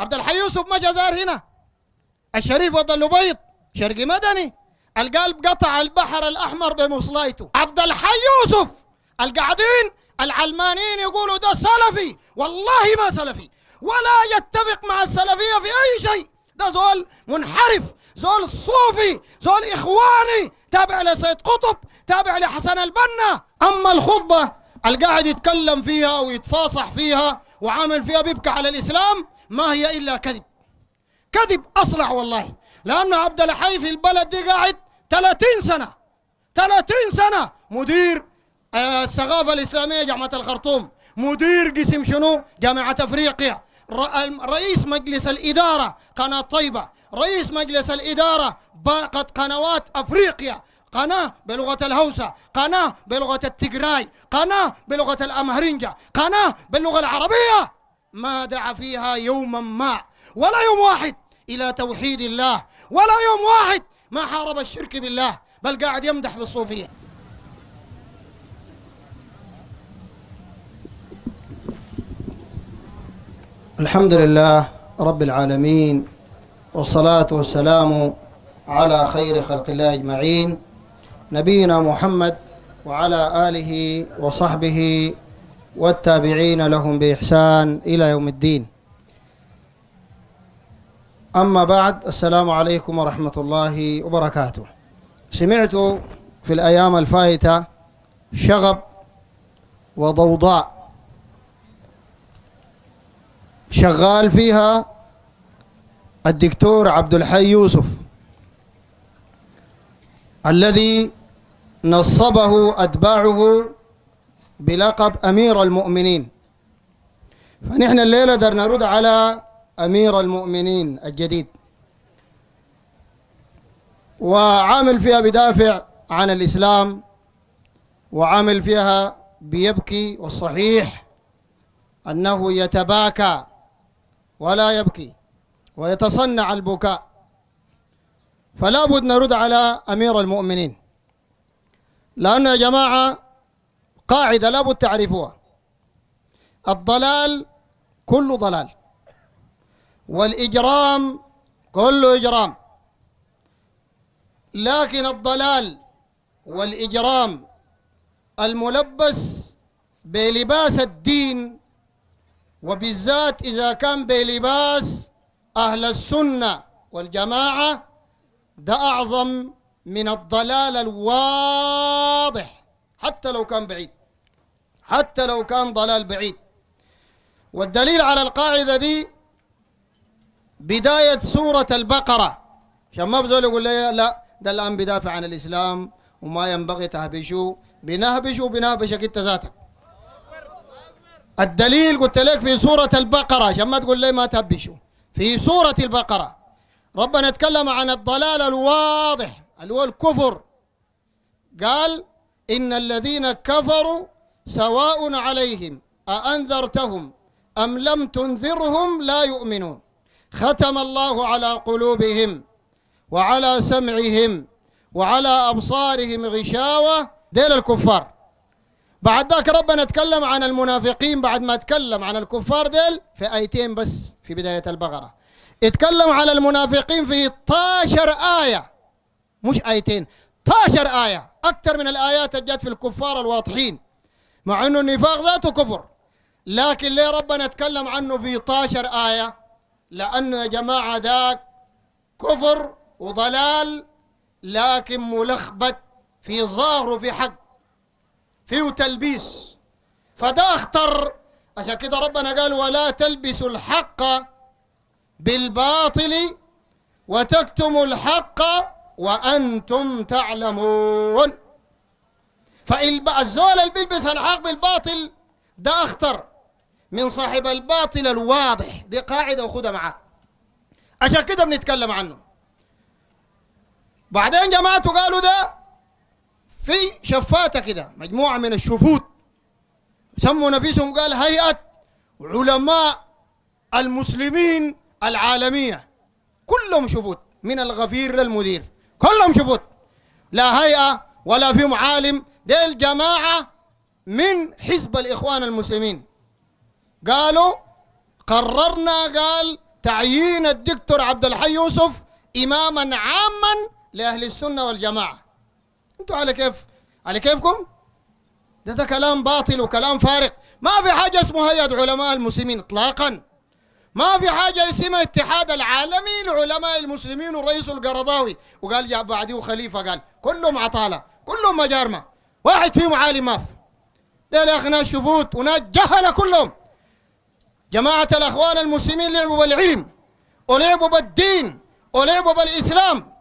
عبد الحي يوسف ما جزار هنا الشريف وضل البيض شرقي مدني القلب قطع البحر الاحمر بمصلايته عبد الحي يوسف القاعدين العلمانيين يقولوا ده سلفي والله ما سلفي ولا يتفق مع السلفيه في اي شيء ده زول منحرف زول صوفي زول اخواني تابع لسيد قطب تابع لحسن البنا اما الخطبه القاعد يتكلم فيها ويتفاصح فيها وعامل فيها بيبكى على الاسلام ما هي إلا كذب كذب أصلع والله لأن عبد الحي في البلد دي قاعد 30 سنة 30 سنة مدير آه، الثقافة الإسلامية جامعة الخرطوم مدير قسم شنو جامعة أفريقيا رئيس مجلس الإدارة قناة طيبة رئيس مجلس الإدارة باقة قنوات أفريقيا قناة بلغة الهوسة قناة بلغة التجراي قناة بلغة الأمهرنجة قناة باللغة العربية ما دعا فيها يوما ما ولا يوم واحد إلى توحيد الله ولا يوم واحد ما حارب الشرك بالله بل قاعد يمدح بالصوفية الحمد لله رب العالمين والصلاة والسلام على خير خلق الله أجمعين نبينا محمد وعلى آله وصحبه والتابعين لهم بإحسان إلى يوم الدين أما بعد السلام عليكم ورحمة الله وبركاته سمعت في الأيام الفائتة شغب وضوضاء شغال فيها الدكتور عبد الحي يوسف الذي نصبه أتباعه بلقب أمير المؤمنين فنحن الليلة در نرد على أمير المؤمنين الجديد وعامل فيها بدافع عن الإسلام وعامل فيها بيبكي والصحيح أنه يتباكى ولا يبكي ويتصنع البكاء فلا بد نرد على أمير المؤمنين لأن يا جماعة قاعدة لابد تعرفوها الضلال كل ضلال والإجرام كل إجرام لكن الضلال والإجرام الملبس بلباس الدين وبالذات إذا كان بلباس أهل السنة والجماعة ده أعظم من الضلال الواضح حتى لو كان بعيد حتى لو كان ضلال بعيد والدليل على القاعدة دي بداية سورة البقرة عشان ما بزول يقول لي لا ده الآن بدافع عن الإسلام وما ينبغي تهبشوا بنهبشوا بنهبشك أنت ذاتك الدليل قلت لك في سورة البقرة عشان ما تقول لي ما تهبشوا في سورة البقرة ربنا تكلم عن الضلال الواضح اللي هو الكفر قال إن الذين كفروا سواء عليهم أأنذرتهم أم لم تنذرهم لا يؤمنون ختم الله على قلوبهم وعلى سمعهم وعلى أبصارهم غشاوة ديل الكفار بعد ذاك ربنا تكلم عن المنافقين بعد ما تكلم عن الكفار ديل في آيتين بس في بداية البقرة اتكلم على المنافقين في 12 آية مش آيتين 12 آية أكثر من الآيات جاءت في الكفار الواضحين مع انه النفاق ذاته كفر لكن ليه ربنا اتكلم عنه في 12 آية لأنه يا جماعة ذاك كفر وضلال لكن ملخبط في ظاهره في حق فيه تلبيس فده اخطر عشان كده ربنا قال ولا تلبسوا الحق بالباطل وتكتموا الحق وأنتم تعلمون فالزول اللي بيلبس الحق بالباطل ده أخطر من صاحب الباطل الواضح دي قاعدة وخدها معاك عشان كده بنتكلم عنه بعدين جماعته قالوا ده في شفاتة كده مجموعة من الشفوت سموا نفسهم قال هيئة علماء المسلمين العالمية كلهم شفوت من الغفير للمدير كلهم شفوت لا هيئة ولا فيهم عالم ديل الجماعة من حزب الإخوان المسلمين قالوا قررنا قال تعيين الدكتور عبد الحي يوسف إماما عاما لأهل السنة والجماعة أنتوا على كيف على كيفكم ده, ده كلام باطل وكلام فارق ما في حاجة اسمها هيئة علماء المسلمين إطلاقا ما في حاجة اسمها اتحاد العالمي لعلماء المسلمين والرئيس القرضاوي وقال يا بعدي وخليفة قال كلهم عطالة كلهم مجارمة واحد فيهم عالي ماف ديل يا اخي ناس شفوت وناس جهله كلهم جماعة الاخوان المسلمين لعبوا بالعلم ولعبوا بالدين ولعبوا بالاسلام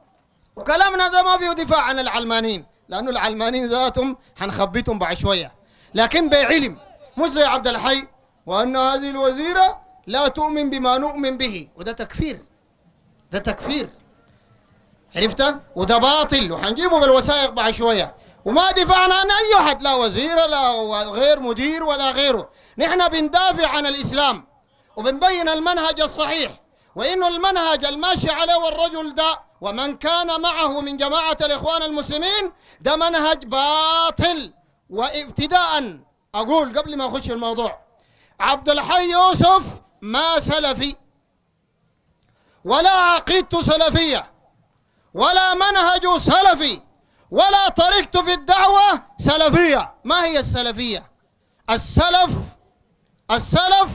وكلامنا ده ما فيه دفاع عن العلمانيين لانه العلمانيين ذاتهم حنخبتهم بعد شويه لكن بعلم مش زي عبد الحي وان هذه الوزيره لا تؤمن بما نؤمن به وده تكفير ده تكفير عرفت وده باطل وحنجيبه بالوثائق بعد شويه وما دفعنا عن أي أحد لا وزير لا غير مدير ولا غيره نحن بندافع عن الإسلام وبنبين المنهج الصحيح وإنه المنهج الماشي عليه الرجل ده ومن كان معه من جماعة الإخوان المسلمين ده منهج باطل وابتداء أقول قبل ما أخش الموضوع عبد الحي يوسف ما سلفي ولا عقيدته سلفية ولا منهج سلفي ولا طريقته في الدعوة سلفية ما هي السلفية السلف السلف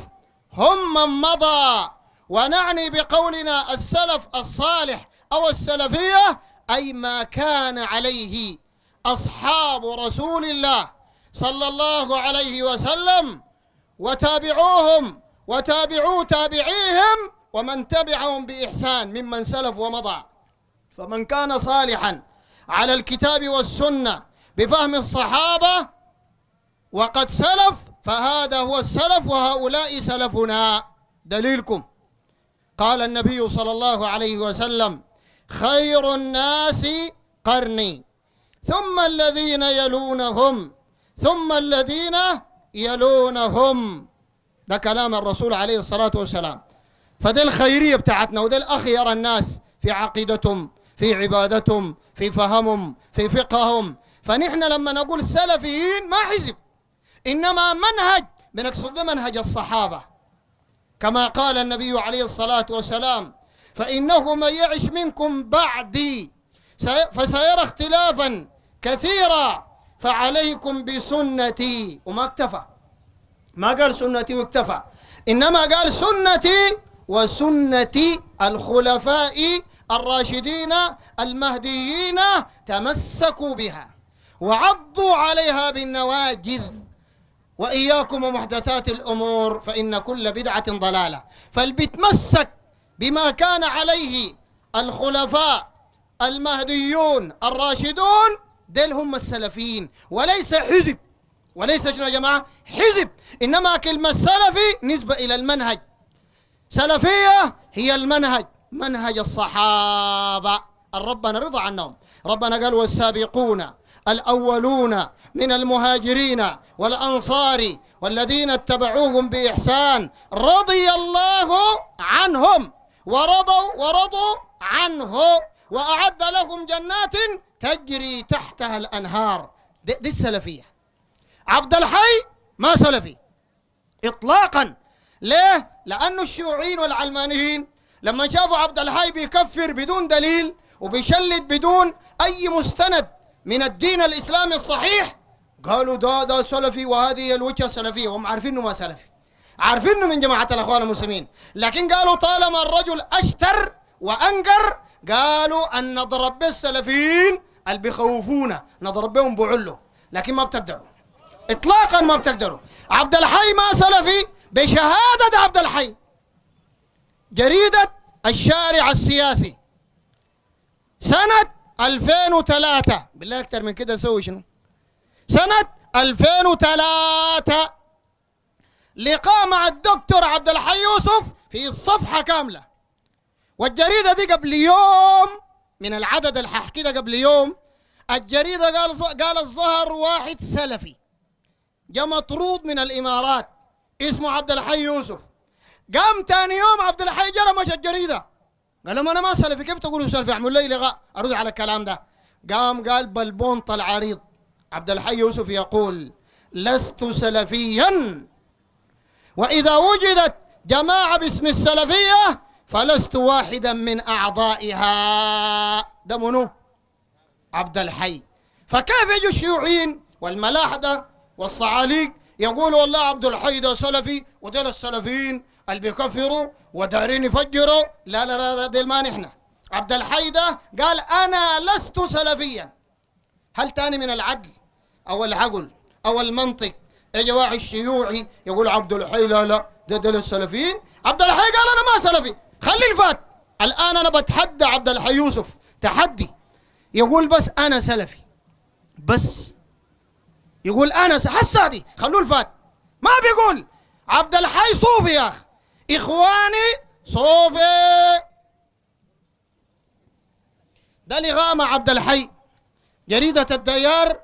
هم من مضى ونعني بقولنا السلف الصالح أو السلفية أي ما كان عليه أصحاب رسول الله صلى الله عليه وسلم وتابعوهم وتابعوا تابعيهم ومن تبعهم بإحسان ممن سلف ومضى فمن كان صالحاً على الكتاب والسنة بفهم الصحابة وقد سلف فهذا هو السلف وهؤلاء سلفنا دليلكم قال النبي صلى الله عليه وسلم خير الناس قرني ثم الذين يلونهم ثم الذين يلونهم ده كلام الرسول عليه الصلاة والسلام فده الخيرية بتاعتنا وده الأخير الناس في عقيدتهم في عبادتهم في فهمهم في فقههم فنحن لما نقول سلفيين ما حزب إنما منهج بنقصد بمنهج الصحابة كما قال النبي عليه الصلاة والسلام فإنه من يعش منكم بعدي فسيرى اختلافا كثيرا فعليكم بسنتي وما اكتفى ما قال سنتي واكتفى إنما قال سنتي وسنة الخلفاء الراشدين المهديين تمسكوا بها وعضوا عليها بالنواجذ وإياكم ومحدثات الأمور فإن كل بدعة ضلالة فالبتمسك بما كان عليه الخلفاء المهديون الراشدون ديل هم السلفيين وليس حزب وليس شنو يا جماعة حزب إنما كلمة سلفي نسبة إلى المنهج سلفية هي المنهج منهج الصحابة ربنا رضى عنهم ربنا قال والسابقون الأولون من المهاجرين والأنصار والذين اتبعوهم بإحسان رضي الله عنهم ورضوا ورضوا عنه وأعد لهم جنات تجري تحتها الأنهار دي, دي السلفية عبد الحي ما سلفي إطلاقا ليه؟ لأن الشيوعيين والعلمانيين لما شافوا عبد الحي بيكفر بدون دليل وبيشلد بدون أي مستند من الدين الإسلامي الصحيح قالوا ده ده سلفي وهذه الوجهة السلفية وهم عارفين إنه ما سلفي عارفين إنه من جماعة الأخوان المسلمين لكن قالوا طالما الرجل أشتر وأنقر قالوا أن نضرب بالسلفيين اللي بيخوفونا نضرب بهم بعله لكن ما بتقدروا إطلاقا ما بتقدروا عبد الحي ما سلفي بشهادة عبد الحي جريدة الشارع السياسي سنة 2003 بالله أكتر من كده سوي شنو سنة 2003 لقاء مع الدكتور عبد الحي يوسف في صفحة كاملة والجريدة دي قبل يوم من العدد اللي هحكي ده قبل يوم الجريدة قال قال الظهر واحد سلفي جاء مطرود من الإمارات اسمه عبد الحي يوسف قام ثاني يوم عبد الحي جرى مشى الجريده قال لهم انا ما سلفي كيف تقولوا سلفي يعملوا لي لغاء ارد على الكلام ده قام قال بلبونط العريض عبد الحي يوسف يقول لست سلفيا واذا وجدت جماعه باسم السلفيه فلست واحدا من اعضائها ده منو عبد الحي فكيف يجوا الشيوعيين والملاحده والصعاليق يقول والله عبد الحي ده سلفي وديل السلفيين اللي بيكفروا ودارين يفجروا لا لا لا, دي ديل ما نحن عبد الحي ده قال انا لست سلفيا هل تاني من العدل او العقل او المنطق يا واحد الشيوعي يقول عبد الحي لا لا ده ديل السلفيين عبد الحي قال انا ما سلفي خلي الفات الان انا بتحدى عبد الحي يوسف تحدي يقول بس انا سلفي بس يقول انا هسه دي خلوه الفات ما بيقول عبد الحي صوفي يا اخي إخواني صوفي ده لغاء مع عبد الحي جريدة الديار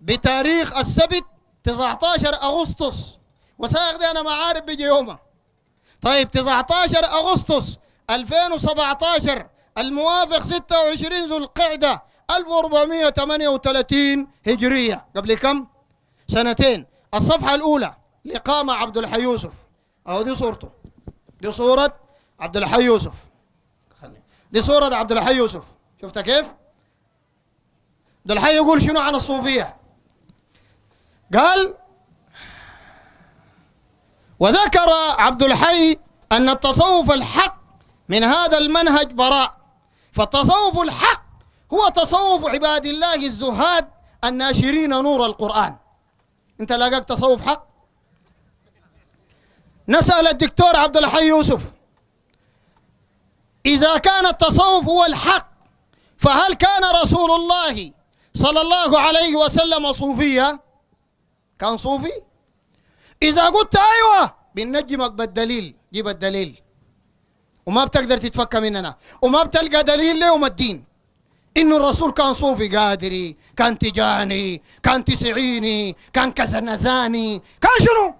بتاريخ السبت 19 أغسطس وسائق دي أنا ما عارف بيجي يومها طيب 19 أغسطس 2017 الموافق 26 ذو القعدة 1438 هجرية قبل كم؟ سنتين الصفحة الأولى لقامة عبد الحي يوسف أو دي صورته دي صورة عبد الحي يوسف خلي. دي صورة عبد الحي يوسف شفتها كيف؟ عبد الحي يقول شنو عن الصوفية؟ قال وذكر عبد الحي أن التصوف الحق من هذا المنهج براء فالتصوف الحق هو تصوف عباد الله الزهاد الناشرين نور القرآن أنت لقاك تصوف حق نسأل الدكتور عبد الحي يوسف إذا كان التصوف هو الحق فهل كان رسول الله صلى الله عليه وسلم صوفيا كان صوفي إذا قلت أيوة بنجمك بالدليل جيب الدليل وما بتقدر تتفكى مننا وما بتلقى دليل ليوم الدين إنه الرسول كان صوفي قادري كان تجاني كان تسعيني كان كزنزاني كان شنو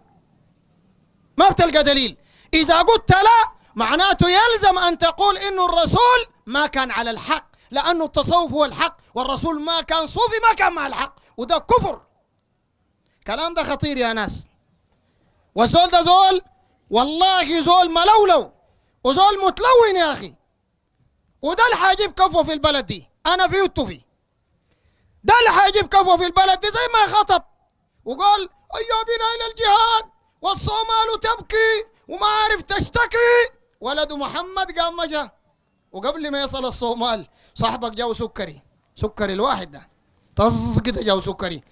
ما بتلقى دليل إذا قلت لا معناته يلزم أن تقول إنه الرسول ما كان على الحق لأنه التصوف هو الحق والرسول ما كان صوفي ما كان مع الحق وده كفر كلام ده خطير يا ناس والزول ده زول والله زول ملولو وزول متلون يا أخي وده اللي حيجيب كفوة في البلد دي أنا فيه وأنتوا ده اللي حيجيب كفوة في البلد دي زي ما خطب وقال أيوة بنا إلى الجهاد والصومال تبكي وما عارف تشتكي ولد محمد قام مشى وقبل ما يصل الصومال صاحبك جاو سكري سكري الواحد ده طز كده جاو سكري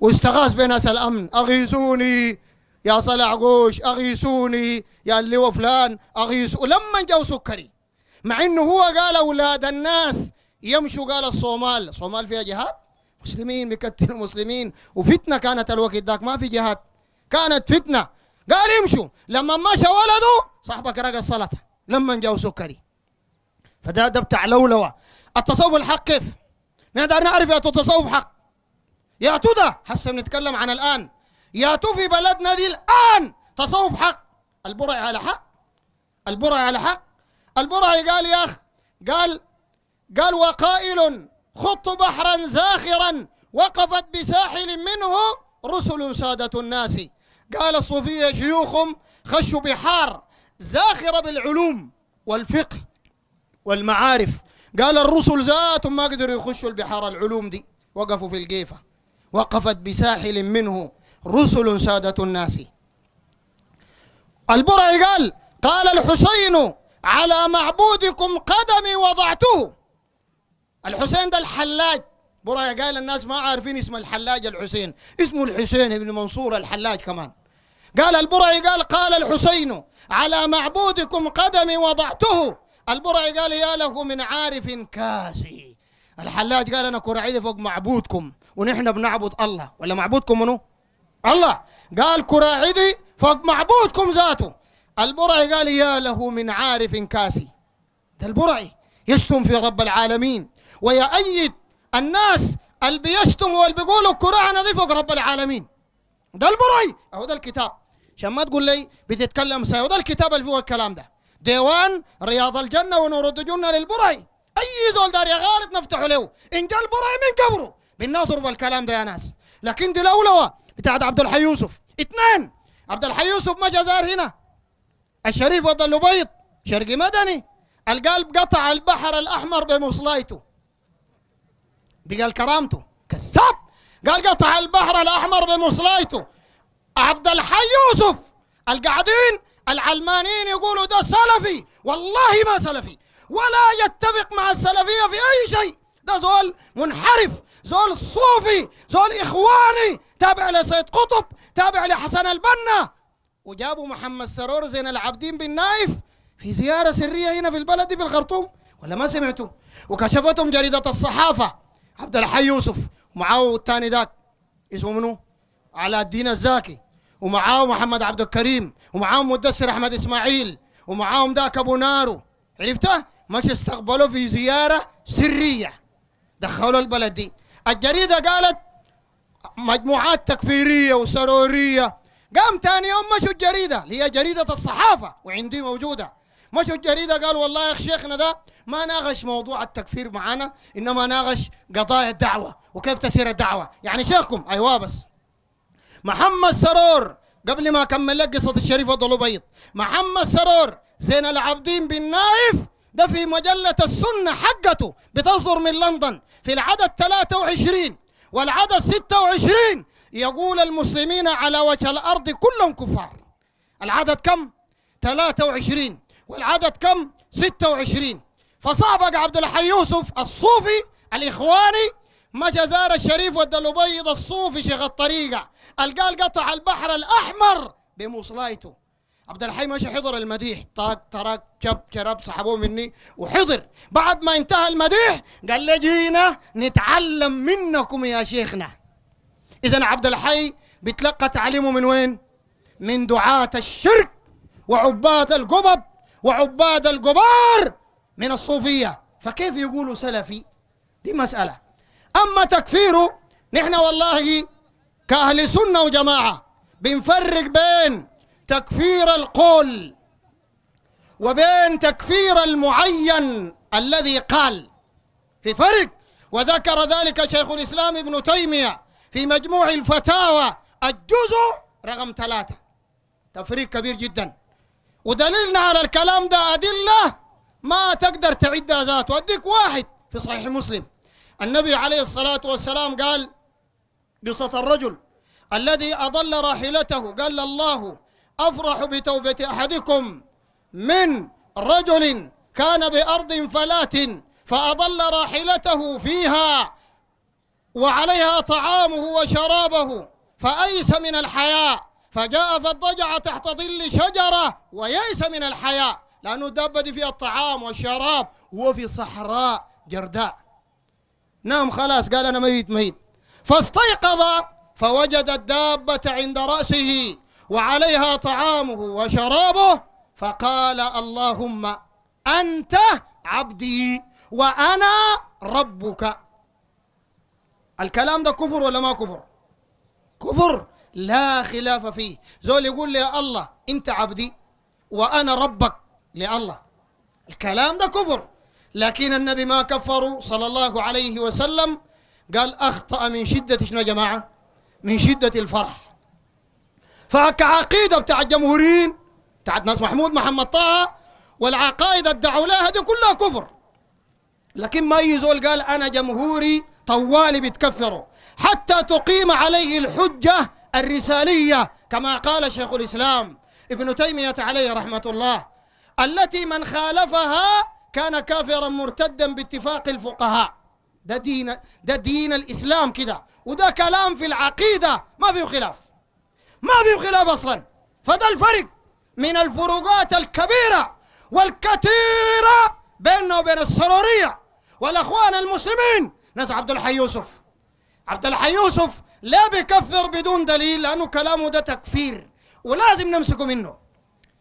واستغاث بناس الامن اغيثوني يا صلع قوش اغيثوني يا اللي وفلان اغيث لما جاو سكري مع انه هو قال اولاد الناس يمشوا قال الصومال الصومال فيها جهاد مسلمين بيقتلوا مسلمين وفتنه كانت الوقت ذاك ما في جهاد كانت فتنة قال يمشوا لما مشى ولده صاحبك رقى الصلاة لما جاو سكري فده ده بتاع لولوة التصوف الحق كيف؟ نقدر نعرف يا تصوف حق يا ده هسه بنتكلم عن الآن يا في بلدنا دي الآن تصوف حق البرعي على حق البرعي على حق البرعي قال يا أخ قال قال وقائل خط بحرا زاخرا وقفت بساحل منه رسل سادة الناس قال الصوفية شيوخهم خشوا بحار زاخرة بالعلوم والفقه والمعارف قال الرسل ذاتهم ما قدروا يخشوا البحار العلوم دي وقفوا في القيفة وقفت بساحل منه رسل سادة الناس البرعي قال قال الحسين على معبودكم قدمي وضعته الحسين ده الحلاج برايا قال الناس ما عارفين اسم الحلاج الحسين اسمه الحسين بن منصور الحلاج كمان قال البرعي قال قال الحسين على معبودكم قدمي وضعته البرعي قال يا له من عارف كاسي الحلاج قال انا كرعيد فوق معبودكم ونحن بنعبد الله ولا معبودكم منو الله قال كراعدي فوق معبودكم ذاته البرعي قال يا له من عارف كاسي ده البرعي يشتم في رب العالمين ويأيد الناس اللي بيشتموا واللي بيقولوا القران دي فوق رب العالمين ده البراي اهو ده الكتاب عشان ما تقول لي بتتكلم ساي ده الكتاب اللي فيه الكلام ده ديوان رياض الجنه ونور الدجنه للبراي اي زول داري غالط نفتحه له ان جا البراي من قبره بنناظر الكلام ده يا ناس لكن دي الاولوه بتاعت عبد الحي يوسف اثنين عبد الحي يوسف ما زار هنا الشريف وضل بيض شرقي مدني القلب قطع البحر الاحمر بمصلايته بقال كرامته كذاب قال قطع البحر الأحمر بمصلايته عبد الحي يوسف القاعدين العلمانيين يقولوا ده سلفي والله ما سلفي ولا يتفق مع السلفية في أي شيء ده زول منحرف زول صوفي زول إخواني تابع لسيد قطب تابع لحسن البنا وجابوا محمد سرور زين العابدين بن نايف في زيارة سرية هنا في البلد دي في الخرطوم ولا ما سمعتوا وكشفتهم جريدة الصحافة عبد الحي يوسف ومعاه الثاني ذاك اسمه منو؟ علاء الدين الزاكي ومعاه محمد عبد الكريم ومعاه مدثر احمد اسماعيل ومعاهم ذاك ابو نارو عرفته؟ مش استقبلوه في زياره سريه دخلوا البلد دي الجريده قالت مجموعات تكفيريه وسروريه قام ثاني يوم مشوا الجريده اللي هي جريده الصحافه وعندي موجوده مشوا الجريده قال والله يا اخ شيخنا ده ما ناقش موضوع التكفير معانا انما ناقش قضايا الدعوه وكيف تسير الدعوه يعني شيخكم ايوه بس محمد سرور قبل ما اكمل لك قصه الشريف وضلوا بيض محمد سرور زين العابدين بن نايف ده في مجلة السنة حقته بتصدر من لندن في العدد 23 والعدد 26 يقول المسلمين على وجه الأرض كلهم كفار العدد كم؟ 23 والعدد كم 26 فصعبق عبد الحي يوسف الصوفي الإخواني مشى زار الشريف ودى بيض الصوفي شيخ الطريقة القال قطع البحر الأحمر بموصلايته عبد الحي ماشي حضر المديح طاق ترك جب جرب سحبوه مني وحضر بعد ما انتهى المديح قال لي جينا نتعلم منكم يا شيخنا إذا عبد الحي بتلقى تعليمه من وين؟ من دعاة الشرك وعباد القبب وعباد القبار من الصوفية فكيف يقولوا سلفي دي مسألة أما تكفيره نحن والله كأهل سنة وجماعة بنفرق بين تكفير القول وبين تكفير المعين الذي قال في فرق وذكر ذلك شيخ الإسلام ابن تيمية في مجموع الفتاوى الجزء رقم ثلاثة تفريق كبير جداً ودليلنا على الكلام ده أدلة ما تقدر تعدها ذات وأديك واحد في صحيح مسلم النبي عليه الصلاة والسلام قال قصة الرجل الذي أضل راحلته قال الله أفرح بتوبة أحدكم من رجل كان بأرض فلات فأضل راحلته فيها وعليها طعامه وشرابه فأيس من الحياء فجاء فضجع تحت ظل شجرة ويئس من الحياة لأنه الدابة دي فيها الطعام والشراب وهو في صحراء جرداء نام خلاص قال أنا ميت ميت فاستيقظ فوجد الدابة عند رأسه وعليها طعامه وشرابه فقال اللهم أنت عبدي وأنا ربك الكلام ده كفر ولا ما كفر كفر لا خلاف فيه زول يقول لي الله انت عبدي وانا ربك لله الكلام ده كفر لكن النبي ما كفروا صلى الله عليه وسلم قال اخطا من شده شنو يا جماعه من شده الفرح فكعقيده بتاع الجمهورين بتاعت ناس محمود محمد طه والعقائد ادعوا لها دي كلها كفر لكن ما يزول قال انا جمهوري طوالي بتكفروا حتى تقيم عليه الحجه الرسالية كما قال شيخ الإسلام ابن تيمية عليه رحمة الله التي من خالفها كان كافرا مرتدا باتفاق الفقهاء ده دين ده دين الإسلام كده وده كلام في العقيدة ما فيه خلاف ما فيه خلاف أصلا فده الفرق من الفروقات الكبيرة والكثيرة بيننا وبين السرورية والأخوان المسلمين ناس عبد الحي يوسف عبد الحي يوسف لا بيكفر بدون دليل لأنه كلامه ده تكفير ولازم نمسكه منه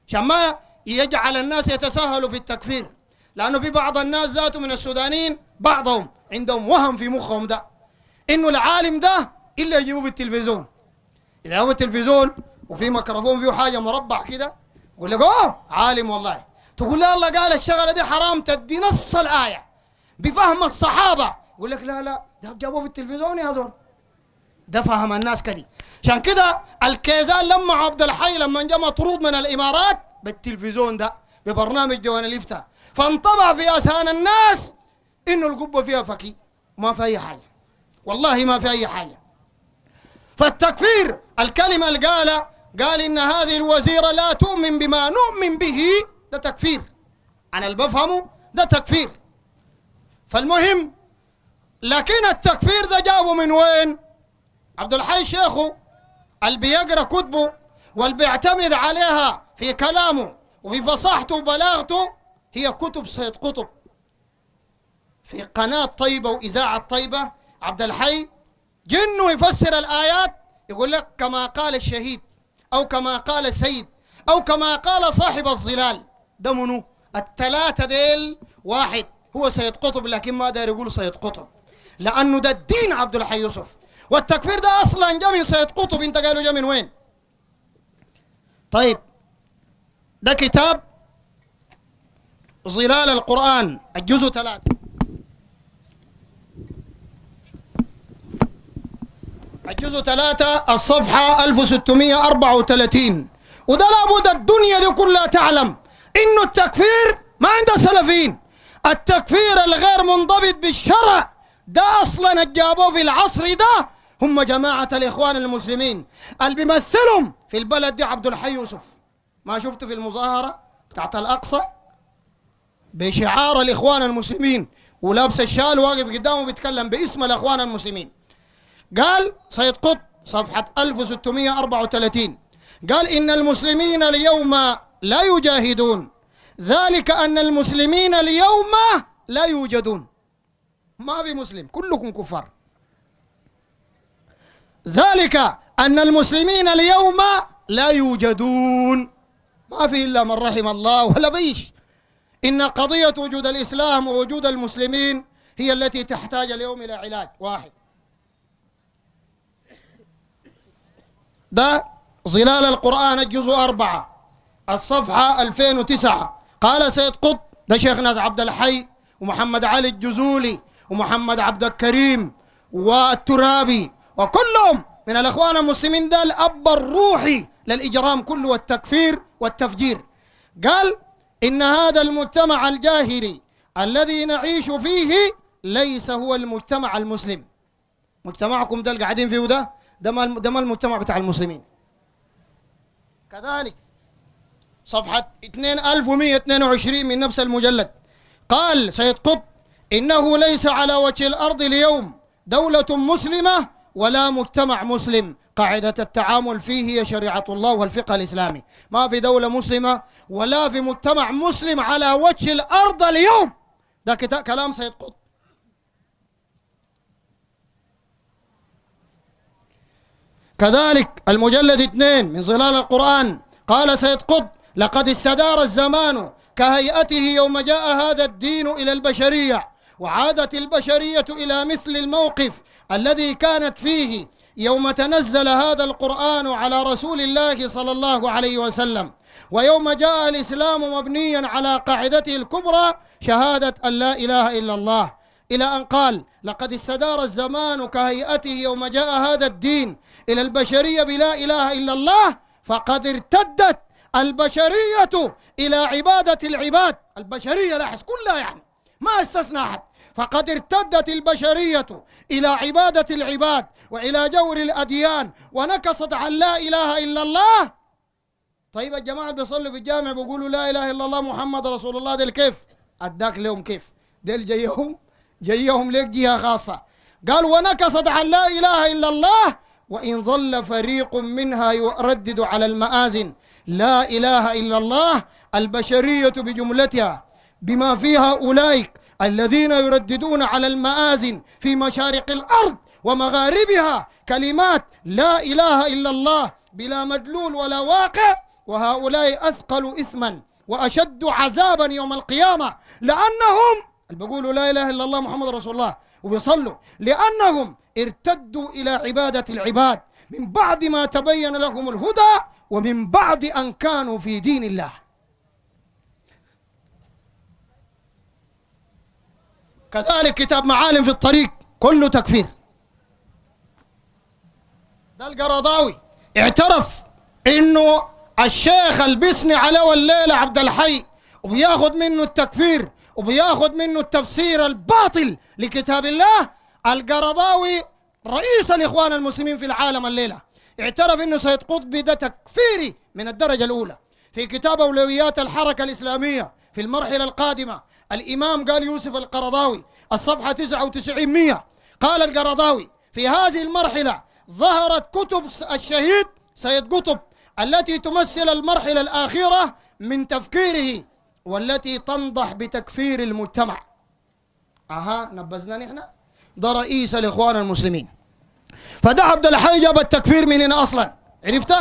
عشان ما يجعل الناس يتساهلوا في التكفير لأنه في بعض الناس ذاته من السودانيين بعضهم عندهم وهم في مخهم ده إنه العالم ده إلا يجيبوه في التلفزيون إذا هو التلفزيون وفي ميكروفون فيه حاجة مربع كده يقول لك أوه عالم والله تقول لا الله قال الشغلة دي حرام تدي نص الآية بفهم الصحابة يقول لك لا لا ده جابوه في التلفزيون يا هذول ده فهم الناس كده عشان كده الكيزان لما عبد الحي لما جاء مطرود من الامارات بالتلفزيون ده ببرنامج ديوان الافتاء فانطبع في اذهان الناس انه القبه فيها فكي ما في اي حاجه والله ما في اي حاجه فالتكفير الكلمه اللي قال قال ان هذه الوزيره لا تؤمن بما نؤمن به ده تكفير انا اللي بفهمه ده تكفير فالمهم لكن التكفير ده جابه من وين؟ عبد الحي شيخه اللي بيقرا كتبه واللي بيعتمد عليها في كلامه وفي فصاحته وبلاغته هي كتب سيد قطب في قناة طيبة وإذاعة طيبة عبد الحي جنه يفسر الآيات يقول لك كما قال الشهيد أو كما قال السيد أو كما قال صاحب الظلال ده منو الثلاثة ديل واحد هو سيد قطب لكن ما داير يقول سيد قطب لأنه ده الدين عبد الحي يوسف والتكفير ده أصلا جا من سيد قطب أنت قالوا جا من وين طيب ده كتاب ظلال القرآن الجزء ثلاثة الجزء ثلاثة الصفحة 1634 وده لابد الدنيا دي كلها تعلم إنه التكفير ما عنده سلفين التكفير الغير منضبط بالشرع ده أصلا جابوه في العصر ده هم جماعة الإخوان المسلمين اللي بيمثلهم في البلد دي عبد الحي يوسف ما شفته في المظاهرة بتاعت الأقصى بشعار الإخوان المسلمين ولابس الشال واقف قدامه بيتكلم باسم الإخوان المسلمين قال سيد قطب صفحة 1634 قال إن المسلمين اليوم لا يجاهدون ذلك أن المسلمين اليوم لا يوجدون ما في مسلم كلكم كفار ذلك أن المسلمين اليوم لا يوجدون ما في إلا من رحم الله ولا بيش إن قضية وجود الإسلام ووجود المسلمين هي التي تحتاج اليوم إلى علاج واحد ده ظلال القرآن الجزء أربعة الصفحة 2009 قال سيد قط ده شيخ ناس عبد الحي ومحمد علي الجزولي ومحمد عبد الكريم والترابي وكلهم من الإخوان المسلمين ده الأب الروحي للإجرام كله والتكفير والتفجير قال إن هذا المجتمع الجاهلي الذي نعيش فيه ليس هو المجتمع المسلم مجتمعكم ده اللي قاعدين فيه ده ده ما المجتمع بتاع المسلمين كذلك صفحة 2122 من نفس المجلد قال سيد قطب إنه ليس على وجه الأرض اليوم دولة مسلمة ولا مجتمع مسلم قاعدة التعامل فيه هي شريعة الله والفقه الإسلامي ما في دولة مسلمة ولا في مجتمع مسلم على وجه الأرض اليوم ده كلام سيد قطب كذلك المجلد اثنين من ظلال القرآن قال سيد قطب لقد استدار الزمان كهيئته يوم جاء هذا الدين إلى البشرية وعادت البشرية إلى مثل الموقف الذي كانت فيه يوم تنزل هذا القرآن على رسول الله صلى الله عليه وسلم ويوم جاء الإسلام مبنيا على قاعدته الكبرى شهادة أن لا إله إلا الله إلى أن قال لقد استدار الزمان كهيئته يوم جاء هذا الدين إلى البشرية بلا إله إلا الله فقد ارتدت البشرية إلى عبادة العباد البشرية لاحظ كلها يعني ما استثنى أحد فقد ارتدت البشرية إلى عبادة العباد وإلى جور الأديان ونكصت عن لا إله إلا الله طيب الجماعة بيصلوا في الجامع بيقولوا لا إله إلا الله محمد رسول الله ديل كيف أداك لهم كيف ديل جيهم جيهم ليك جهة خاصة قال ونكصت عن لا إله إلا الله وإن ظل فريق منها يردد على المآذن لا إله إلا الله البشرية بجملتها بما فيها أولئك الذين يرددون على المآذن في مشارق الأرض ومغاربها كلمات لا إله إلا الله بلا مدلول ولا واقع وهؤلاء أثقل إثما وأشد عذابا يوم القيامة لأنهم بيقولوا لا إله إلا الله محمد رسول الله وبيصلوا لأنهم ارتدوا إلى عبادة العباد من بعد ما تبين لهم الهدى ومن بعد أن كانوا في دين الله كذلك كتاب معالم في الطريق كله تكفير ده القرضاوي اعترف انه الشيخ البسني علاوة الليلة عبد الحي وبياخد منه التكفير وبياخد منه التفسير الباطل لكتاب الله القرضاوي رئيس الاخوان المسلمين في العالم الليله اعترف انه سيد قطبي ده تكفيري من الدرجه الاولى في كتاب اولويات الحركه الاسلاميه في المرحلة القادمة الإمام قال يوسف القرضاوي الصفحة 99 100 قال القرضاوي في هذه المرحلة ظهرت كتب الشهيد سيد قطب التي تمثل المرحلة الأخيرة من تفكيره والتي تنضح بتكفير المجتمع أها نبذنا نحن ده رئيس الإخوان المسلمين فده عبد الحي جاب التكفير من هنا أصلا عرفته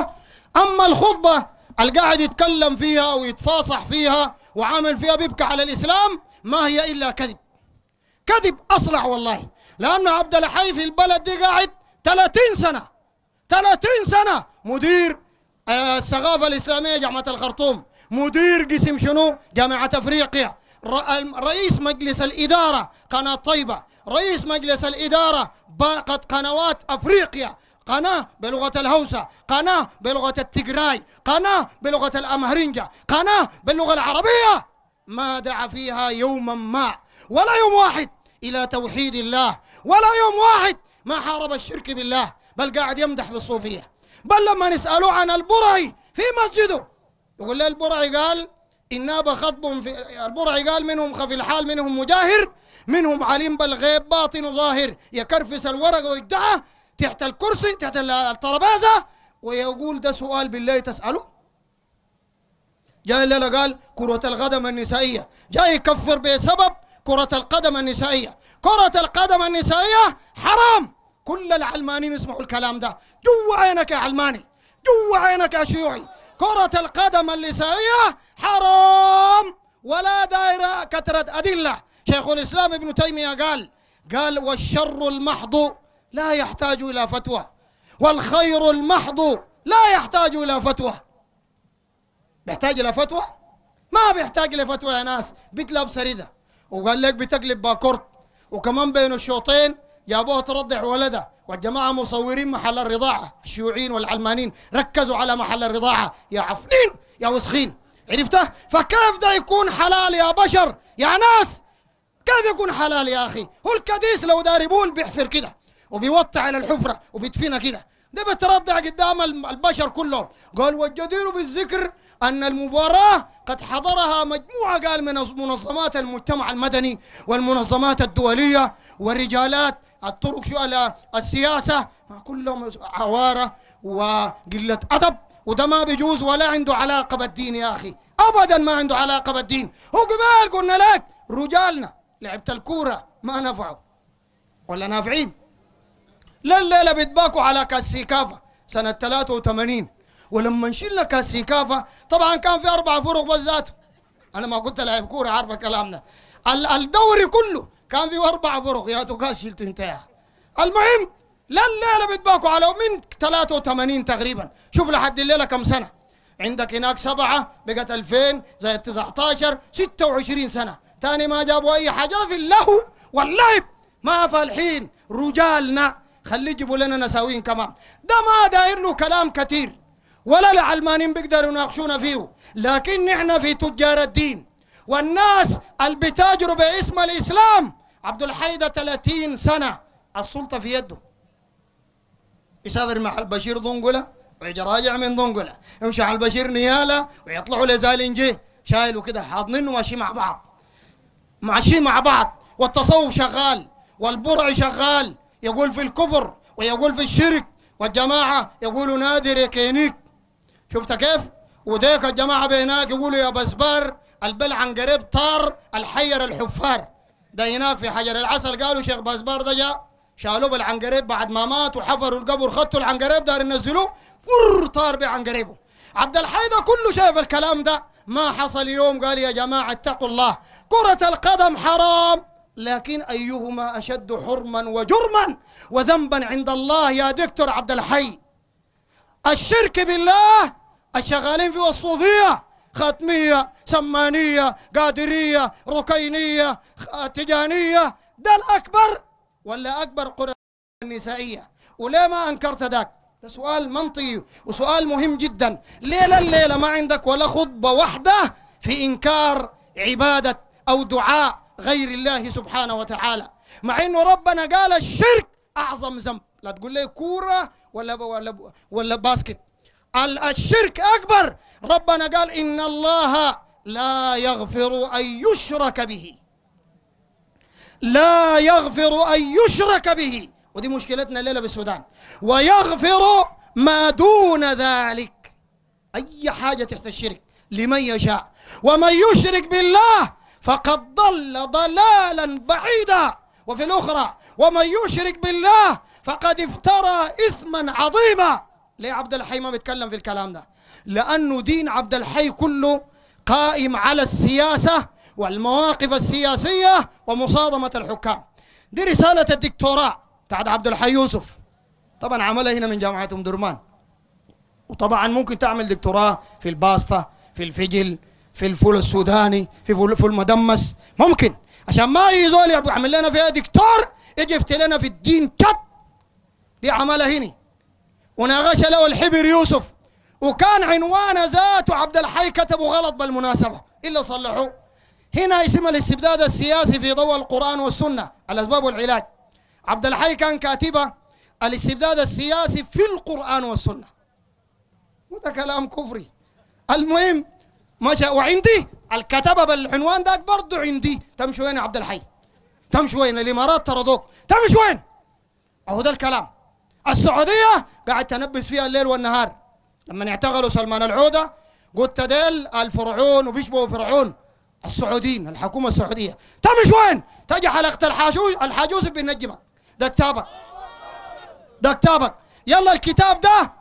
أما الخطبة اللي قاعد يتكلم فيها ويتفاصح فيها وعامل فيها بيبكى على الإسلام ما هي إلا كذب كذب أصلع والله لأن عبد الحي في البلد دي قاعد 30 سنة 30 سنة مدير آه، الثقافة الإسلامية جامعة الخرطوم مدير قسم شنو جامعة أفريقيا رئيس مجلس الإدارة قناة طيبة رئيس مجلس الإدارة باقة قنوات أفريقيا قناة بلغة الهوسة قناة بلغة التجراي قناة بلغة الأمهرنجة قناة باللغة العربية ما دعا فيها يوما ما ولا يوم واحد إلى توحيد الله ولا يوم واحد ما حارب الشرك بالله بل قاعد يمدح بالصوفية بل لما نسأله عن البرعي في مسجده يقول البرعي قال إنا خطب في البرعي قال منهم خفي الحال منهم مجاهر منهم عليم بالغيب باطن ظاهر يكرفس الورق ويدعه تحت الكرسي تحت الترابيزه ويقول ده سؤال بالله تساله جاء الليلة قال كرة القدم النسائية جاء يكفر بسبب كرة القدم النسائية كرة القدم النسائية حرام كل العلمانيين يسمعوا الكلام ده جوا عينك يا علماني جوا عينك يا شيوعي كرة القدم النسائية حرام ولا دائرة كثرة أدلة شيخ الإسلام ابن تيمية قال قال والشر المحض لا يحتاج إلى فتوى والخير المحض لا يحتاج إلى فتوى بيحتاج إلى فتوى ما بيحتاج إلى فتوى يا ناس بتلعب سردة وقال لك بتقلب باكورت وكمان بين الشوطين جابوها ترضع ولدها والجماعة مصورين محل الرضاعة الشيوعيين والعلمانيين ركزوا على محل الرضاعة يا عفنين يا وسخين عرفته فكيف ده يكون حلال يا بشر يا ناس كيف يكون حلال يا أخي هو الكديس لو داري بول بيحفر كده وبيوطي على الحفره وبيدفنها كده ده بترضع قدام البشر كلهم قال والجدير بالذكر أن المباراة قد حضرها مجموعة قال من منظمات المجتمع المدني والمنظمات الدولية والرجالات الطرق شو السياسة كلهم عوارة وقلة أدب وده ما بيجوز ولا عنده علاقة بالدين يا أخي أبدا ما عنده علاقة بالدين هو قبال قلنا لك رجالنا لعبة الكورة ما نفعوا ولا نافعين لليلة بيتباكوا على كاسيكافا سنة 83 ولما شلنا كاسيكافا طبعا كان في أربع فرق بالذات أنا ما كنت لاعب كورة عارفة كلامنا الدوري كله كان فيه أربع فرق يا تقاس شلت أنت يا المهم لليلة بتباكوا على من 83 تقريبا شوف لحد الليلة كم سنة عندك هناك سبعة بقت 2000 زي 19 26 سنة تاني ما جابوا أي حاجة في اللهو واللعب ما فالحين رجالنا خلي يجيبوا لنا نساوين كمان ده ما داير له كلام كثير ولا العلمانيين بيقدروا يناقشونا فيه لكن نحن في تجار الدين والناس اللي بتاجروا باسم الاسلام عبد الحي ده 30 سنه السلطه في يده يسافر مع البشير دنقله ويجي راجع من دنقله يمشي على البشير نياله ويطلعوا لزالنجي شايل وكده حاضنين وماشي مع بعض ماشيين مع بعض والتصوف شغال والبرع شغال يقول في الكفر ويقول في الشرك والجماعة يقولوا نادر يكينيك شفت كيف وديك الجماعة بيناك يقولوا يا بسبار عن قريب طار الحير الحفار ده هناك في حجر العسل قالوا شيخ بسبار ده جاء شالوه بالعنقريب بعد ما مات وحفروا القبر خطوا العنقريب دار ينزلوه فر طار بعنقريبه عبد الحي ده كله شايف الكلام ده ما حصل يوم قال يا جماعة اتقوا الله كرة القدم حرام لكن أيهما أشد حرما وجرما وذنبا عند الله يا دكتور عبد الحي الشرك بالله الشغالين في الصوفية ختمية سمانية قادرية ركينية تجانية ده الأكبر ولا أكبر قرى النسائية وليه ما أنكرت ذاك ده سؤال منطقي وسؤال مهم جدا ليلة الليلة ما عندك ولا خطبة واحدة في إنكار عبادة أو دعاء غير الله سبحانه وتعالى مع انه ربنا قال الشرك اعظم ذنب لا تقول لي كوره ولا ولا ولا باسكت الشرك اكبر ربنا قال ان الله لا يغفر ان يشرك به لا يغفر ان يشرك به ودي مشكلتنا الليله بالسودان ويغفر ما دون ذلك اي حاجه تحت الشرك لمن يشاء ومن يشرك بالله فقد ضل ضلالا بعيدا وفي الأخرى ومن يشرك بالله فقد افترى إثما عظيما ليه عبد الحي ما بيتكلم في الكلام ده لأنه دين عبد الحي كله قائم على السياسة والمواقف السياسية ومصادمة الحكام دي رسالة الدكتوراه بتاعت عبد الحي يوسف طبعا عملها هنا من جامعة أم درمان وطبعا ممكن تعمل دكتوراه في الباسطة في الفجل في الفول السوداني في فول, فول مدمس ممكن عشان ما اي زول يعمل لنا فيها دكتور اجي افتي لنا في الدين تب دي عماله هنا وناغش له الحبر يوسف وكان عنوان ذاته عبد الحي كتبه غلط بالمناسبه الا صلحوه هنا اسم الاستبداد السياسي في ضوء القران والسنه الاسباب والعلاج عبد الحي كان كاتبه الاستبداد السياسي في القران والسنه وده كلام كفري المهم ماشي وعندي الكتبه بالعنوان ده برضه عندي تمشي وين يا عبد الحي تمشي وين الامارات طردوك تمشي وين اهو ده الكلام السعوديه قاعد تنبس فيها الليل والنهار لما اعتقلوا سلمان العوده قلت ديل الفرعون وبيشبهوا فرعون السعوديين الحكومه السعوديه تمشي وين تجي حلقه الحاجوز الحاجوز بينجمك ده كتابك ده كتابك يلا الكتاب ده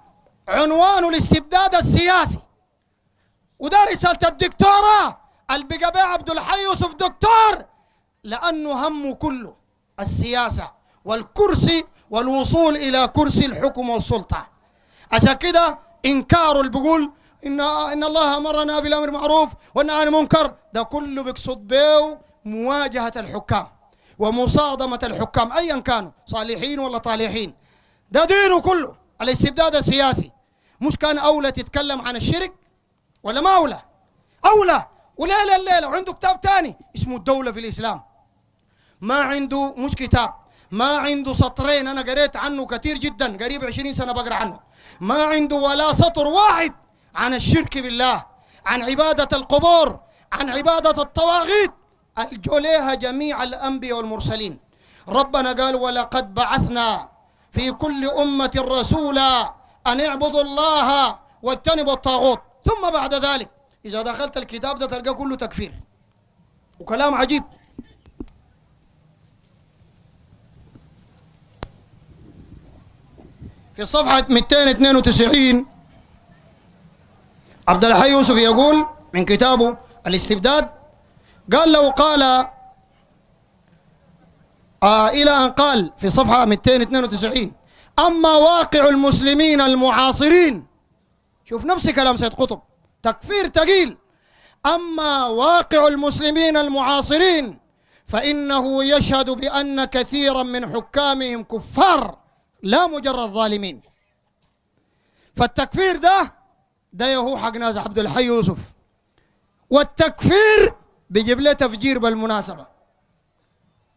عنوانه الاستبداد السياسي وده رسالة الدكتورة البقباع عبد الحي يوسف دكتور لأنه همه كله السياسة والكرسي والوصول إلى كرسي الحكم والسلطة عشان كده إنكاره اللي بيقول إن إن الله أمرنا بالأمر معروف والنهي عن المنكر ده كله بيقصد بيه مواجهة الحكام ومصادمة الحكام أيا كانوا صالحين ولا طالحين ده دينه كله الاستبداد السياسي مش كان أولى تتكلم عن الشرك ولا ما أولى أولى وليلة الليلة وعنده كتاب ثاني اسمه الدولة في الإسلام ما عنده مش كتاب ما عنده سطرين أنا قريت عنه كثير جدا قريب 20 سنة بقرأ عنه ما عنده ولا سطر واحد عن الشرك بالله عن عبادة القبور عن عبادة الطواغيت الجليها جميع الأنبياء والمرسلين ربنا قال ولقد بعثنا في كل أمة رسولا أن اعبدوا الله واجتنبوا الطاغوت ثم بعد ذلك إذا دخلت الكتاب ده تلقى كله تكفير وكلام عجيب في صفحة 292 عبد الحي يوسف يقول من كتابه الاستبداد قال لو قال آه إلى أن قال في صفحة 292 أما واقع المسلمين المعاصرين شوف نفس كلام سيد قطب تكفير تقيل أما واقع المسلمين المعاصرين فإنه يشهد بأن كثيرا من حكامهم كفار لا مجرد ظالمين فالتكفير ده ده يهو حق ناس عبد الحي يوسف والتكفير بيجيب له تفجير بالمناسبة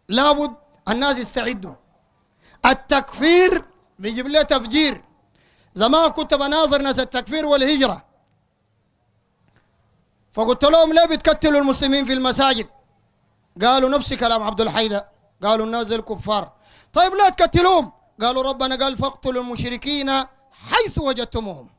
لابد الناس يستعدوا التكفير بيجيب له تفجير زمان كنت بناظر ناس التكفير والهجرة فقلت لهم ليه بتقتلوا المسلمين في المساجد قالوا نفس كلام عبد الحيدة قالوا الناس زي الكفار طيب لا تقتلوهم قالوا ربنا قال فاقتلوا المشركين حيث وجدتموهم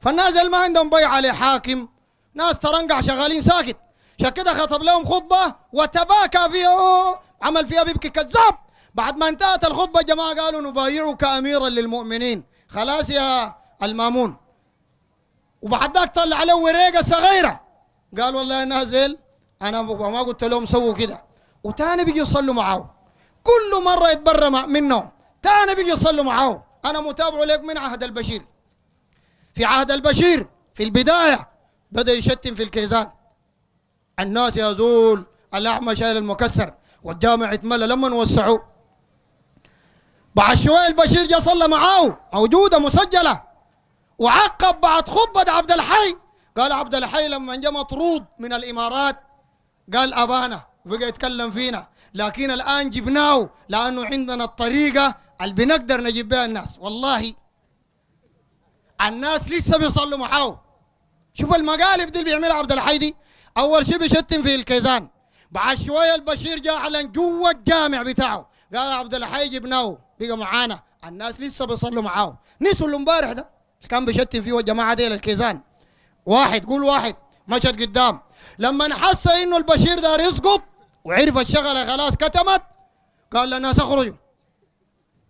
فالناس ما عندهم بيع عليه حاكم ناس ترنقع شغالين ساكت عشان كده خطب لهم خطبة وتباكى فيها عمل فيها بيبكي كذاب بعد ما انتهت الخطبة جماعة قالوا نبايعك أميرا للمؤمنين خلاص يا المامون وبعد ذاك طلع له وريقة صغيرة قال والله انها زيل انا ما قلت لهم سووا كده وتاني بيجي يصلوا معاه كل مرة يتبرى منهم تاني بيجي يصلوا معاه انا متابع لك من عهد البشير في عهد البشير في البداية بدأ يشتم في الكيزان الناس يا زول الأعمى شايل المكسر والجامع اتملى لما وسعوه بعد شوية البشير جا صلى معاه موجودة مسجلة وعقب بعد خطبة عبد الحي قال عبد الحي لما جاء مطرود من الإمارات قال أبانا بقى يتكلم فينا لكن الآن جبناه لأنه عندنا الطريقة اللي بنقدر نجيب بها الناس والله الناس لسه بيصلوا معاه شوف المقالب دي اللي بيعملها عبد الحي دي أول شيء بيشتم في الكيزان بعد شوية البشير جا أعلن جوا الجامع بتاعه قال عبد الحي جبناه بقى معانا الناس لسه بيصلوا معاهم نسوا اللي امبارح ده اللي كان بيشتم فيه الجماعه دي الكيزان واحد قول واحد مشت قدام لما حس انه البشير ده يسقط وعرف الشغله خلاص كتمت قال للناس اخرجوا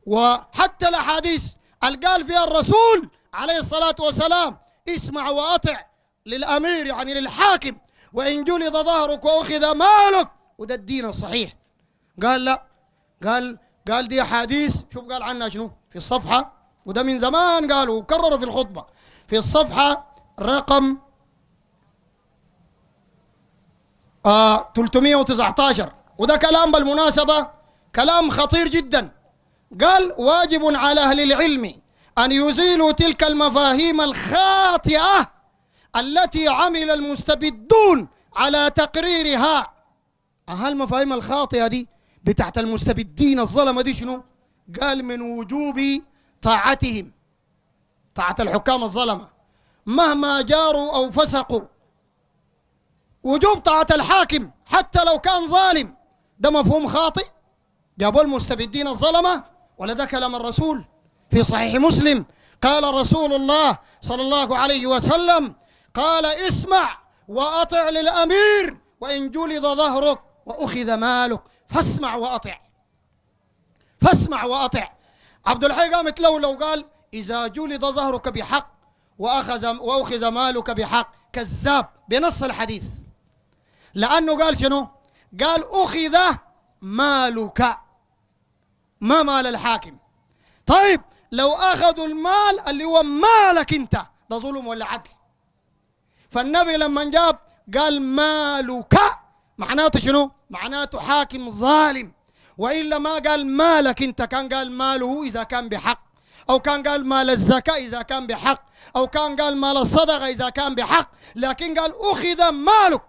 وحتى الاحاديث اللي قال فيها الرسول عليه الصلاه والسلام اسمع واطع للامير يعني للحاكم وان جلد ظهرك واخذ مالك وده الدين الصحيح قال لا قال قال دي أحاديث شوف قال عنها شنو في الصفحة وده من زمان قالوا وكرروا في الخطبة في الصفحة رقم آه 319 وده كلام بالمناسبة كلام خطير جدا قال واجب على أهل العلم أن يزيلوا تلك المفاهيم الخاطئة التي عمل المستبدون على تقريرها أهل المفاهيم الخاطئة دي بتاعت المستبدين الظلمة دي شنو؟ قال من وجوب طاعتهم طاعة الحكام الظلمة مهما جاروا أو فسقوا وجوب طاعة الحاكم حتى لو كان ظالم ده مفهوم خاطئ جابوا المستبدين الظلمة ولا ده كلام الرسول في صحيح مسلم قال رسول الله صلى الله عليه وسلم قال اسمع وأطع للأمير وإن جلد ظهرك وأخذ مالك فاسمع واطع فاسمع واطع عبد الحي قام يتلولو قال اذا جلد ظهرك بحق واخذ واخذ مالك بحق كذاب بنص الحديث لانه قال شنو؟ قال اخذ مالك ما مال الحاكم طيب لو اخذوا المال اللي هو مالك انت ده ظلم ولا عدل فالنبي لما جاب قال مالك معناته شنو؟ معناته حاكم ظالم والا ما قال مالك انت كان قال ماله اذا كان بحق او كان قال مال الزكاه اذا كان بحق او كان قال مال الصدقه اذا كان بحق لكن قال اخذ مالك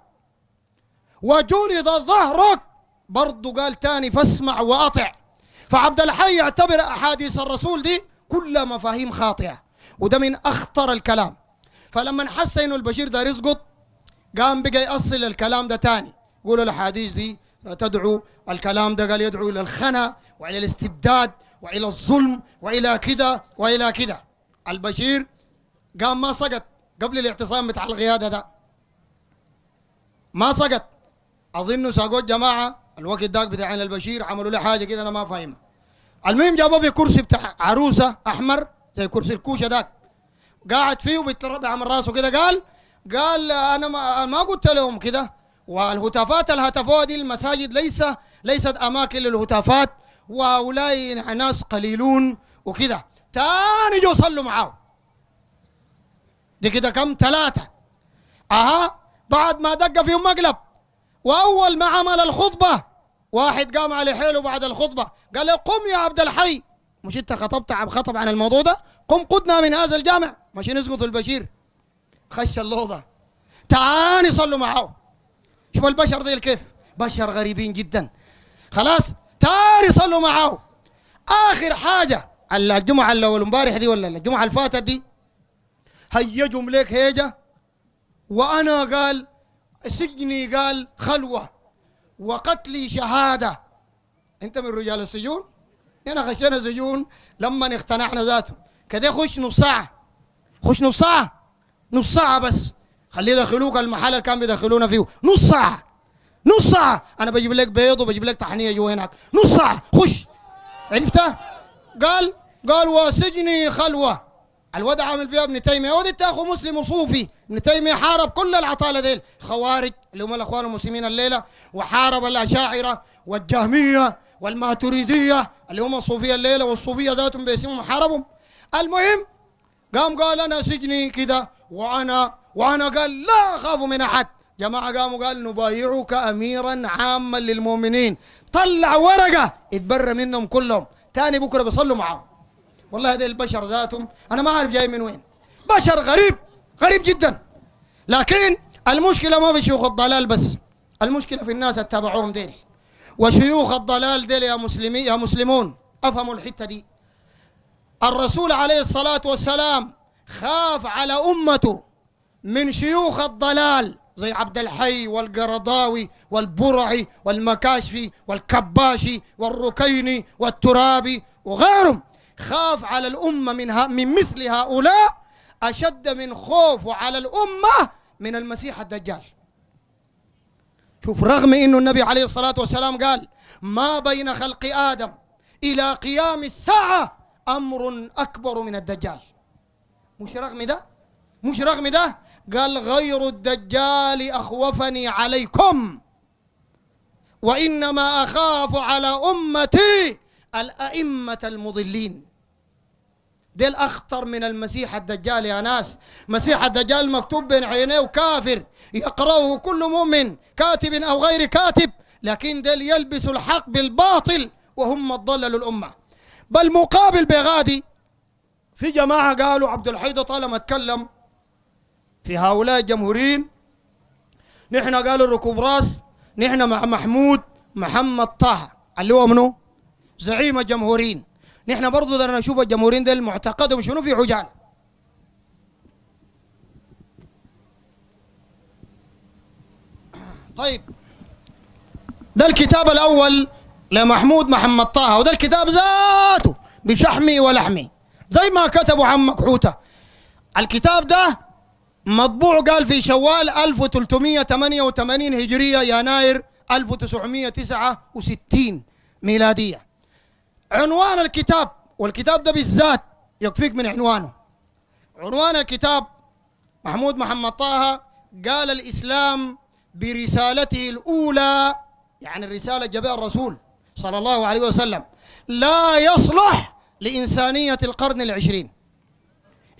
وجلد ظهرك برضه قال تاني فاسمع واطع فعبد الحي يعتبر احاديث الرسول دي كلها مفاهيم خاطئه وده من اخطر الكلام فلما حس انه البشير ده يسقط قام بقى يأصل الكلام ده تاني قول الاحاديث دي تدعو الكلام ده قال يدعو الى الخنا والى الاستبداد والى الظلم والى كده والى كده البشير قام ما سقط قبل الاعتصام بتاع القياده ده ما سقط اظن ساقوت جماعه الوقت داك بتاع البشير عملوا له حاجه كده انا ما فاهمها المهم جابوه في كرسي بتاع عروسه احمر زي كرسي الكوشه داك قاعد فيه وبيتربع من راسه كده قال قال انا ما, ما قلت لهم كده والهتافات الهتافات دي المساجد ليس ليست اماكن للهتافات وهؤلاء ناس قليلون وكده تاني جو صلوا معاه دي كده كم ثلاثة اها بعد ما دق فيهم مقلب واول ما عمل الخطبة واحد قام على حيله بعد الخطبة قال له قم يا عبد الحي مش انت خطبت عم خطب عن الموضوع ده قم قدنا من هذا الجامع مش نسقط البشير خش اللوضة تعاني صلوا معاه شوف البشر ديل كيف بشر غريبين جدا خلاص تاري صلوا معاه اخر حاجه الجمعه الاول امبارح دي ولا الجمعه اللي فاتت دي هيجهم ليك هيجه وانا قال سجني قال خلوه وقتلي شهاده انت من رجال السجون انا خشينا سجون لما اقتنعنا ذاته كده خش نص ساعه خش نص ساعه نص ساعه بس خليه يدخلوك المحل اللي كان بيدخلونا فيه نص ساعه نص ساعه انا بجيب لك بيض وبجيب لك طحنيه جوا هناك نص ساعه خش عرفتها قال قال وسجني خلوه الوضع عامل فيها ابن تيميه ودي تاخو مسلم وصوفي ابن تيميه حارب كل العطاله ديل الخوارج اللي هم الاخوان المسلمين الليله وحارب الاشاعره والجهميه والماتريديه اللي هم الصوفيه الليله والصوفيه ذاتهم باسمهم حاربهم المهم قام قال انا سجني كده وانا وأنا قال لا أخاف من أحد جماعة قاموا قال نبايعك أميرا عاما للمؤمنين طلع ورقة اتبرى منهم كلهم تاني بكرة بيصلوا معاهم والله هذه البشر ذاتهم أنا ما أعرف جاي من وين بشر غريب غريب جدا لكن المشكلة ما في شيوخ الضلال بس المشكلة في الناس اتبعوهم ديل وشيوخ الضلال ديل يا مسلمي يا مسلمون افهموا الحتة دي الرسول عليه الصلاة والسلام خاف على أمته من شيوخ الضلال زي عبد الحي والقرضاوي والبرعي والمكاشفي والكباشي والركيني والترابي وغيرهم خاف على الأمة من, من مثل هؤلاء أشد من خوفه على الأمة من المسيح الدجال شوف رغم أنه النبي عليه الصلاة والسلام قال ما بين خلق آدم إلى قيام الساعة أمر أكبر من الدجال مش رغم ده مش رغم ده قال غير الدجال أخوفني عليكم وإنما أخاف على أمتي الأئمة المضلين ديل أخطر من المسيح الدجال يا ناس مسيح الدجال مكتوب بين عينيه كافر يقرأه كل مؤمن كاتب أو غير كاتب لكن ديل يلبس الحق بالباطل وهم ضللوا الأمة بل مقابل بغادي في جماعة قالوا عبد الحيد طالما اتكلم في هؤلاء الجمهوريين نحن قالوا ركوب راس نحن مع محمود محمد طه اللي هو منو؟ زعيم الجمهوريين نحن برضو بدنا نشوف الجمهوريين ده معتقدهم شنو في عجاله طيب ده الكتاب الاول لمحمود محمد طه وده الكتاب ذاته بشحمي ولحمي زي ما كتبوا عن مكحوته الكتاب ده مطبوع قال في شوال 1388 هجرية يناير 1969 ميلادية عنوان الكتاب والكتاب ده بالذات يكفيك من عنوانه عنوان الكتاب محمود محمد طه قال الإسلام برسالته الأولى يعني الرسالة جباء الرسول صلى الله عليه وسلم لا يصلح لإنسانية القرن العشرين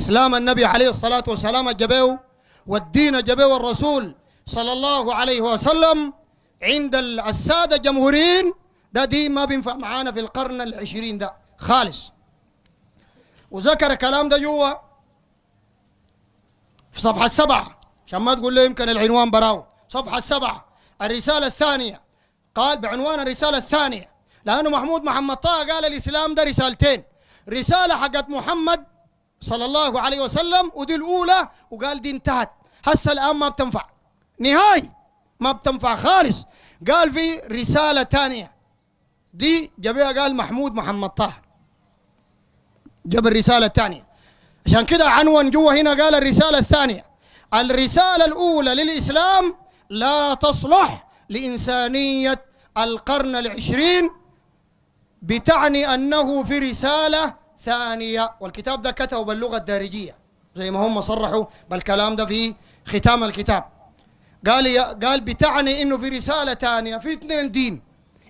إسلام النبي عليه الصلاة والسلام جبه والدين جبه الرسول صلى الله عليه وسلم عند السادة جمهورين ده دي ما بينفع معانا في القرن العشرين ده خالص وذكر كلام ده جوا في صفحة السبعه عشان ما تقول له يمكن العنوان براو صفحة السبعه الرسالة الثانية قال بعنوان الرسالة الثانية لأنه محمود محمد طه قال الإسلام ده رسالتين رسالة حقت محمد صلى الله عليه وسلم ودي الاولى وقال دي انتهت هسه الان ما بتنفع نهائي ما بتنفع خالص قال في رساله ثانيه دي جابها قال محمود محمد طاهر جاب الرساله الثانيه عشان كده عنوان جوا هنا قال الرساله الثانيه الرساله الاولى للاسلام لا تصلح لانسانيه القرن العشرين بتعني انه في رساله ثانية والكتاب ده كتبه باللغة الدارجية زي ما هم صرحوا بالكلام ده في ختام الكتاب قال قال بتعني انه في رسالة ثانية في اثنين دين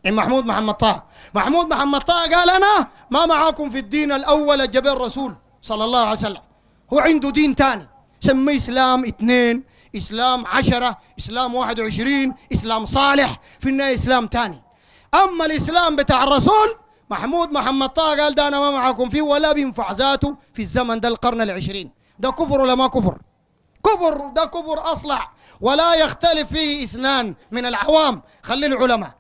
محمود محمد طه محمود محمد طه قال انا ما معاكم في الدين الاول جبل رسول صلى الله عليه وسلم هو عنده دين ثاني سميه اسلام اثنين اسلام عشرة اسلام واحد وعشرين اسلام صالح في النهاية اسلام ثاني اما الاسلام بتاع الرسول محمود محمد طه قال ده انا ما معاكم فيه ولا بينفع ذاته في الزمن ده القرن العشرين ده كفر ولا ما كفر كفر ده كفر اصلع ولا يختلف فيه اثنان من العوام خلي العلماء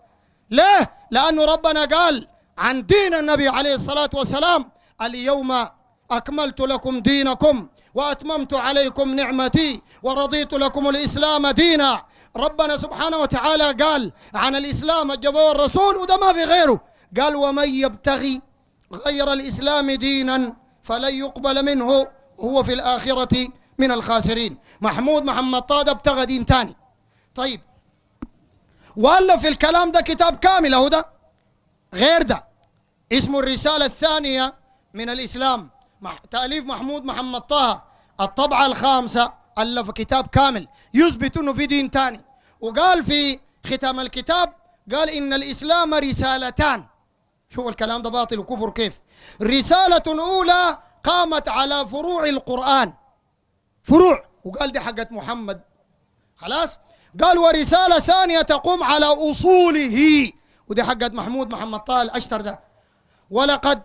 ليه لانه ربنا قال عن دين النبي عليه الصلاه والسلام اليوم اكملت لكم دينكم واتممت عليكم نعمتي ورضيت لكم الاسلام دينا ربنا سبحانه وتعالى قال عن الاسلام الجبوة الرسول وده ما في غيره قال ومن يبتغي غير الإسلام دينا فلن يقبل منه هو في الآخرة من الخاسرين محمود محمد طاد ابتغى دين تاني طيب وألف في الكلام ده كتاب كامل أهو ده غير ده اسمه الرسالة الثانية من الإسلام تأليف محمود محمد طه الطبعة الخامسة ألف كتاب كامل يثبت أنه في دين تاني وقال في ختام الكتاب قال إن الإسلام رسالتان شوف الكلام ده باطل وكفر كيف رسالة أولى قامت على فروع القرآن فروع وقال دي حقت محمد خلاص قال ورسالة ثانية تقوم على أصوله ودي حقت محمود محمد طال أشتر ده ولقد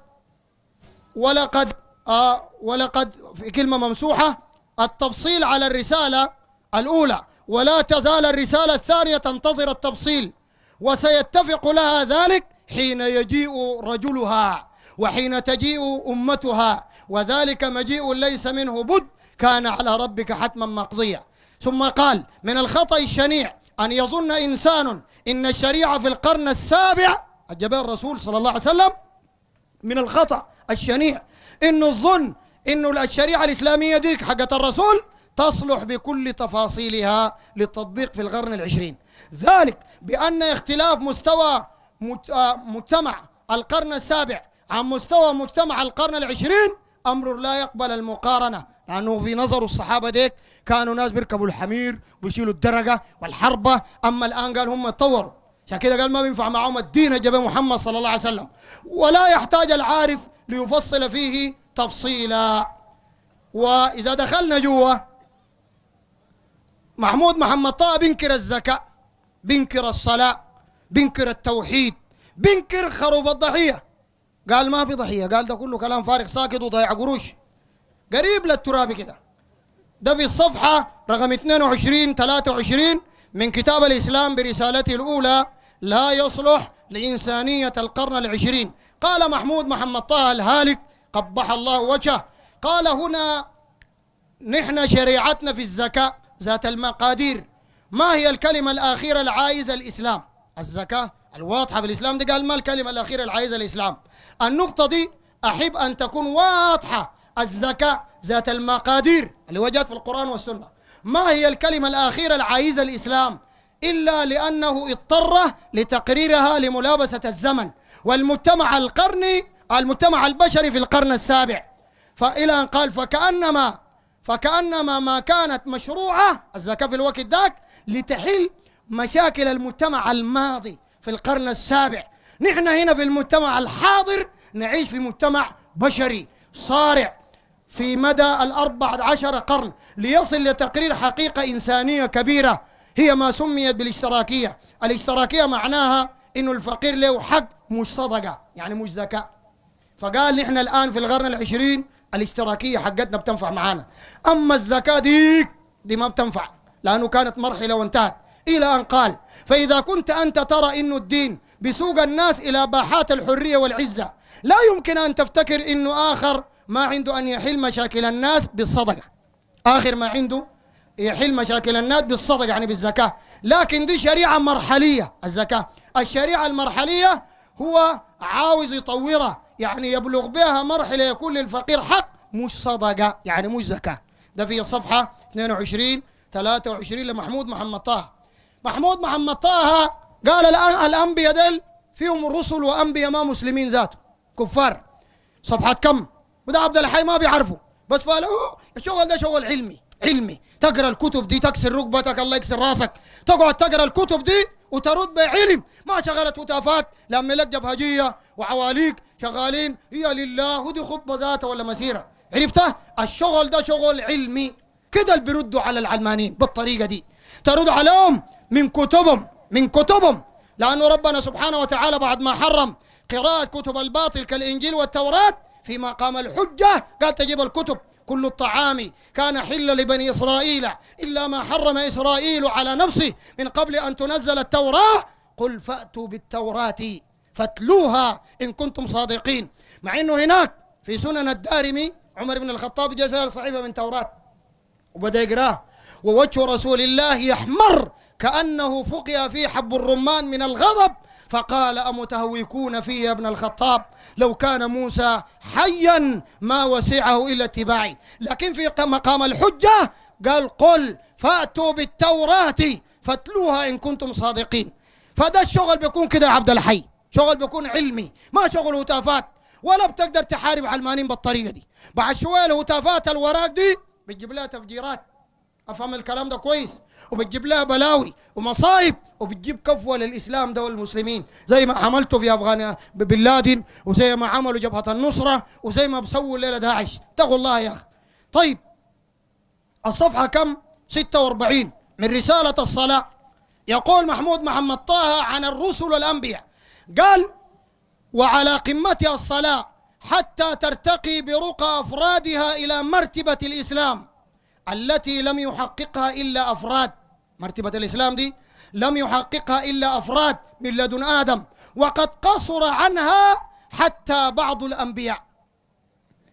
ولقد آه ولقد في كلمة ممسوحة التفصيل على الرسالة الأولى ولا تزال الرسالة الثانية تنتظر التفصيل وسيتفق لها ذلك حين يجيء رجلها وحين تجيء أمتها وذلك مجيء ليس منه بد كان على ربك حتما مقضيا ثم قال من الخطأ الشنيع أن يظن إنسان إن الشريعة في القرن السابع الجبال الرسول صلى الله عليه وسلم من الخطأ الشنيع إنه الظن إنه الشريعة الإسلامية ديك حقت الرسول تصلح بكل تفاصيلها للتطبيق في القرن العشرين ذلك بأن اختلاف مستوى آه، مجتمع القرن السابع عن مستوى مجتمع القرن العشرين امر لا يقبل المقارنه لانه في نظر الصحابه ديك كانوا ناس بيركبوا الحمير ويشيلوا الدرجه والحربه اما الان قال هم اتطوروا عشان كده قال ما بينفع معهم الدين جاب محمد صلى الله عليه وسلم ولا يحتاج العارف ليفصل فيه تفصيلا واذا دخلنا جوا محمود محمد طه بينكر الزكاه بينكر الصلاه بينكر التوحيد بينكر خروف الضحية قال ما في ضحية قال ده كله كلام فارغ ساكت وضيع قروش قريب للتراب كده ده في الصفحة رقم 22 23 من كتاب الإسلام برسالته الأولى لا يصلح لإنسانية القرن العشرين قال محمود محمد طه الهالك قبح الله وجهه قال هنا نحن شريعتنا في الزكاة ذات المقادير ما هي الكلمة الأخيرة العائزة الإسلام الزكاة الواضحة بالإسلام دي قال ما الكلمة الأخيرة اللي عايزها الإسلام النقطة دي أحب أن تكون واضحة الزكاة ذات المقادير اللي وجدت في القرآن والسنة ما هي الكلمة الأخيرة اللي عايزها الإسلام إلا لأنه اضطر لتقريرها لملابسة الزمن والمجتمع القرني المجتمع البشري في القرن السابع فإلى أن قال فكأنما فكأنما ما كانت مشروعة الزكاة في الوقت ذاك لتحل مشاكل المجتمع الماضي في القرن السابع نحن هنا في المجتمع الحاضر نعيش في مجتمع بشري صارع في مدى الأربع عشر قرن ليصل لتقرير حقيقة إنسانية كبيرة هي ما سميت بالاشتراكية الاشتراكية معناها أنه الفقير له حق مش صدقة يعني مش زكاة فقال نحن الآن في القرن العشرين الاشتراكية حقتنا بتنفع معانا أما الزكاة دي دي ما بتنفع لأنه كانت مرحلة وانتهت إلى أن قال فإذا كنت أنت ترى أن الدين بسوق الناس إلى باحات الحرية والعزة لا يمكن أن تفتكر أنه آخر ما عنده أن يحل مشاكل الناس بالصدقة آخر ما عنده يحل مشاكل الناس بالصدقة يعني بالزكاة لكن دي شريعة مرحلية الزكاة الشريعة المرحلية هو عاوز يطورها يعني يبلغ بها مرحلة يكون للفقير حق مش صدقة يعني مش زكاة ده في صفحة 22 23 لمحمود محمد طه محمود محمد طه قال الآن الأنبياء ديل فيهم رسل وأنبياء ما مسلمين ذاته كفار صفحة كم وده عبد الحي ما بيعرفه بس فقال الشغل ده شغل علمي علمي تقرا الكتب دي تكسر ركبتك الله يكسر راسك تقعد تقرا الكتب دي وترد بعلم ما شغلت هتافات لما لك جبهجيه وعواليك شغالين هي لله ودي خطبه ذاتها ولا مسيره عرفتها الشغل ده شغل علمي كده اللي بيردوا على العلمانيين بالطريقه دي ترد عليهم من كتبهم من كتبهم لأنه ربنا سبحانه وتعالى بعد ما حرم قراءة كتب الباطل كالإنجيل والتوراة في مقام الحجة قال تجيب الكتب كل الطعام كان حل لبني إسرائيل إلا ما حرم إسرائيل على نفسه من قبل أن تنزل التوراة قل فأتوا بالتوراة فاتلوها إن كنتم صادقين مع أنه هناك في سنن الدارمي عمر بن الخطاب جاء صحيفة من توراة وبدأ يقراه ووجه رسول الله يحمر كأنه فقئ في حب الرمان من الغضب فقال أمتهوكون في يا ابن الخطاب لو كان موسى حيا ما وسعه إلا اتباعي لكن في مقام الحجة قال قل فأتوا بالتوراة فاتلوها إن كنتم صادقين فده الشغل بيكون كده عبد الحي شغل بيكون علمي ما شغل هتافات ولا بتقدر تحارب علمانيين بالطريقة دي بعد شوية الهتافات الوراق دي بتجيب لها تفجيرات أفهم الكلام ده كويس وبتجيب لها بلاوي ومصايب وبتجيب كفوه للاسلام ده والمسلمين زي ما عملته في افغان بن لادن وزي ما عملوا جبهه النصره وزي ما بسووا الليله داعش اتقوا الله يا اخي طيب الصفحه كم 46 من رساله الصلاه يقول محمود محمد طه عن الرسل والانبياء قال وعلى قمتها الصلاه حتى ترتقي برقى افرادها الى مرتبه الاسلام التي لم يحققها إلا أفراد مرتبة الإسلام دي لم يحققها إلا أفراد من لدن آدم وقد قصر عنها حتى بعض الأنبياء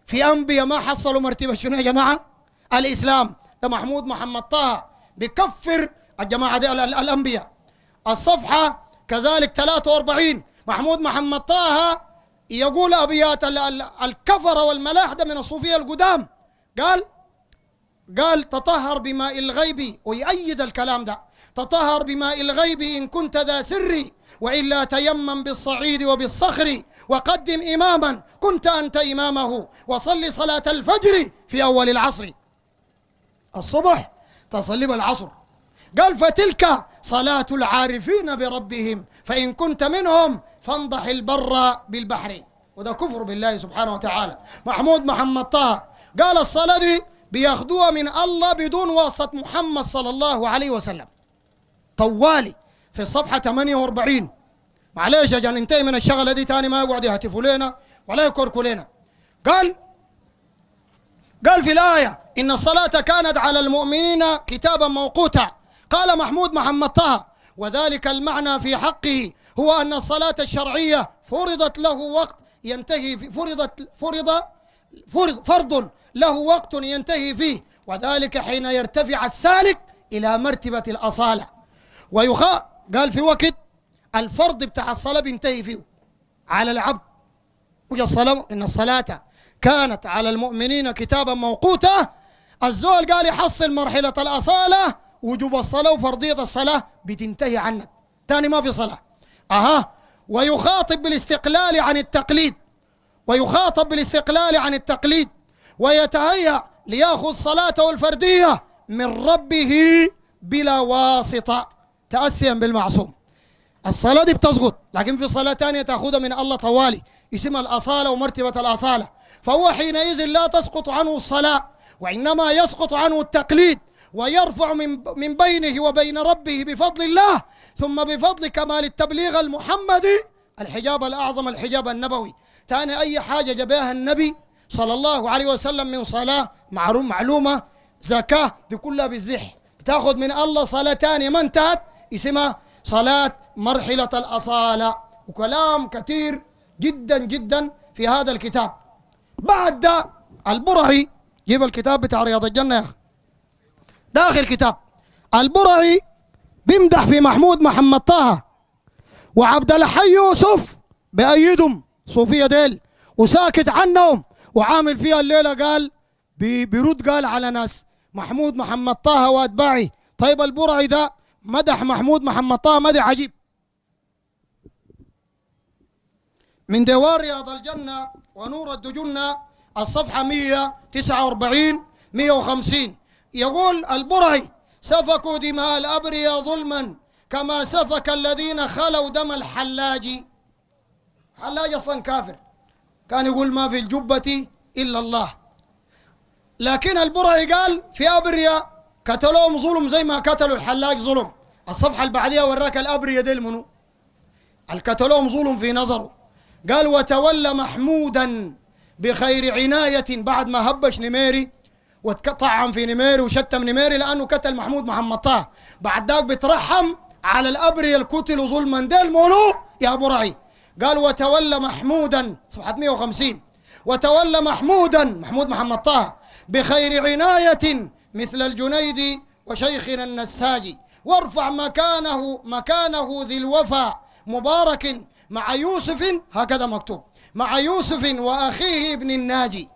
في أنبياء ما حصلوا مرتبة شنو يا جماعة الإسلام ده محمود محمد طه بكفر الجماعة دي الأنبياء الصفحة كذلك 43 محمود محمد طه يقول أبيات الكفر والملاحدة من الصوفية القدام قال قال تطهر بماء الغيب ويأيد الكلام ده تطهر بماء الغيب إن كنت ذا سري وإلا تيمم بالصعيد وبالصخر وقدم إماما كنت أنت إمامه وصل صلاة الفجر في أول العصر الصبح تصلي بالعصر قال فتلك صلاة العارفين بربهم فإن كنت منهم فانضح البر بالبحر وده كفر بالله سبحانه وتعالى محمود محمد طه قال الصلاة دي بياخدوها من الله بدون واسطة محمد صلى الله عليه وسلم طوالي في الصفحة 48 معلش عشان ننتهي من الشغلة دي تاني ما يقعد يهتفوا لنا ولا يكركوا لنا قال قال في الآية إن الصلاة كانت على المؤمنين كتابا موقوتا قال محمود محمد طه وذلك المعنى في حقه هو أن الصلاة الشرعية فرضت له وقت ينتهي فرضت فرض فرض له وقت ينتهي فيه وذلك حين يرتفع السالك إلى مرتبة الأصالة ويخاء قال في وقت الفرض بتاع الصلاة بينتهي فيه على العبد الصلاة إن الصلاة كانت على المؤمنين كتابا موقوتا الزول قال يحصل مرحلة الأصالة وجوب الصلاة وفرضية الصلاة بتنتهي عنك تاني ما في صلاة أها ويخاطب بالاستقلال عن التقليد ويخاطب بالاستقلال عن التقليد ويتهيأ ليأخذ صلاته الفردية من ربه بلا واسطة تأسيا بالمعصوم الصلاة دي بتسقط لكن في صلاة تانية تأخذها من الله طوالي اسمها الأصالة ومرتبة الأصالة فهو حينئذ لا تسقط عنه الصلاة وإنما يسقط عنه التقليد ويرفع من من بينه وبين ربه بفضل الله ثم بفضل كمال التبليغ المحمدي الحجاب الأعظم الحجاب النبوي ثاني أي حاجة جابها النبي صلى الله عليه وسلم من صلاة معروف معلومة زكاة دي كلها بالزح تاخذ من الله صلاة ثانيه ما انتهت اسمها صلاة مرحلة الأصالة وكلام كثير جدا جدا في هذا الكتاب بعد ده البرعي جيب الكتاب بتاع رياض الجنة يا أخي ده آخر كتاب البرعي بيمدح في محمود محمد طه وعبد الحي يوسف بأيدهم صوفية ديل وساكت عنهم وعامل فيها الليلة قال بيرد قال على ناس محمود محمد طه واتباعي طيب البرعي ده مدح محمود محمد طه مدح عجيب من دوار رياض الجنة ونور الدجنة الصفحة 149 150 يقول البرعي سفكوا دماء الأبرياء ظلما كما سفك الذين خلوا دم الحلاج حلاج أصلا كافر كان يقول ما في الجبة إلا الله لكن البرعي قال في أبرياء قتلوهم ظلم زي ما قتلوا الحلاج ظلم الصفحة اللي بعديها وراك الأبرياء ديل منو الكتلوهم ظلم في نظره قال وتولى محمودا بخير عناية بعد ما هبش نميري وطعن في نميري وشتم نميري لأنه قتل محمود محمد طه بعد ذاك بترحم على الأبرياء الكتل ظلما ديل منو يا برعي قال وتولى محمودا صفحة 150 وتولى محمودا محمود محمد طه بخير عناية مثل الجنيد وشيخنا النساجي وارفع مكانه مكانه ذي الوفا مبارك مع يوسف هكذا مكتوب مع يوسف وأخيه ابن الناجي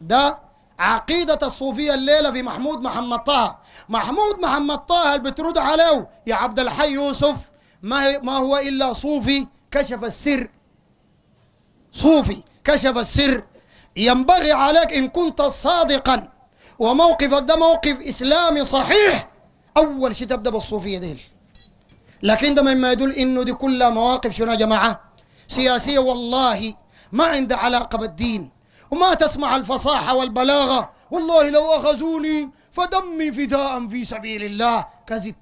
ده عقيدة الصوفية الليلة في محمود محمد طه محمود محمد طه اللي بترد عليه يا عبد الحي يوسف ما, ما هو إلا صوفي كشف السر صوفي كشف السر ينبغي عليك إن كنت صادقا وموقفك ده موقف إسلامي صحيح أول شيء تبدأ بالصوفية دي لكن ده مما يدل إنه دي كلها مواقف شنو يا جماعة سياسية والله ما عندها علاقة بالدين وما تسمع الفصاحة والبلاغة والله لو أخذوني فدمي فداء في سبيل الله كذب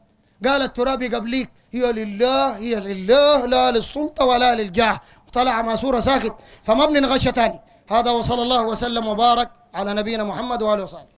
قال الترابي قبليك هي لله هي لله لا للسلطة ولا للجاه وطلع ماسورة ساكت فما بننغش تاني هذا وصلى الله وسلم وبارك على نبينا محمد وآله وصحبه